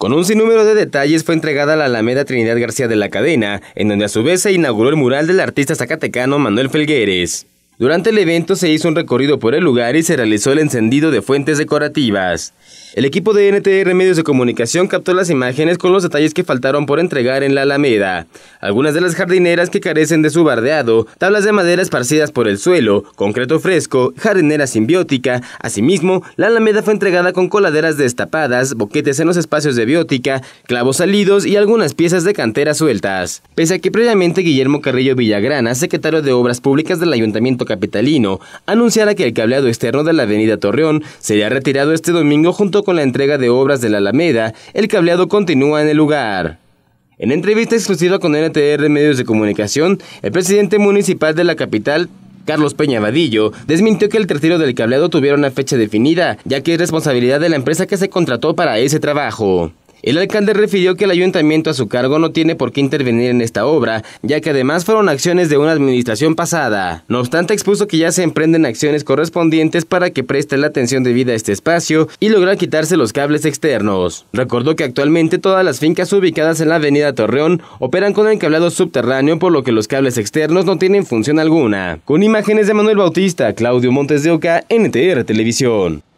Con un sinnúmero de detalles fue entregada la Alameda Trinidad García de la Cadena, en donde a su vez se inauguró el mural del artista zacatecano Manuel Felgueres. Durante el evento se hizo un recorrido por el lugar y se realizó el encendido de fuentes decorativas. El equipo de NTR Medios de Comunicación captó las imágenes con los detalles que faltaron por entregar en la Alameda. Algunas de las jardineras que carecen de su bardeado, tablas de madera esparcidas por el suelo, concreto fresco, jardinera simbiótica. Asimismo, la Alameda fue entregada con coladeras destapadas, boquetes en los espacios de biótica, clavos salidos y algunas piezas de cantera sueltas. Pese a que previamente Guillermo Carrillo Villagrana, secretario de Obras Públicas del Ayuntamiento capitalino anunciara que el cableado externo de la avenida Torreón sería retirado este domingo junto con la entrega de obras de la Alameda, el cableado continúa en el lugar. En entrevista exclusiva con NTR Medios de Comunicación, el presidente municipal de la capital, Carlos Peña Vadillo desmintió que el retiro del cableado tuviera una fecha definida, ya que es responsabilidad de la empresa que se contrató para ese trabajo. El alcalde refirió que el ayuntamiento a su cargo no tiene por qué intervenir en esta obra, ya que además fueron acciones de una administración pasada. No obstante, expuso que ya se emprenden acciones correspondientes para que preste la atención debida a este espacio y lograr quitarse los cables externos. Recordó que actualmente todas las fincas ubicadas en la avenida Torreón operan con encablado subterráneo, por lo que los cables externos no tienen función alguna. Con imágenes de Manuel Bautista, Claudio Montes de Oca, NTR Televisión.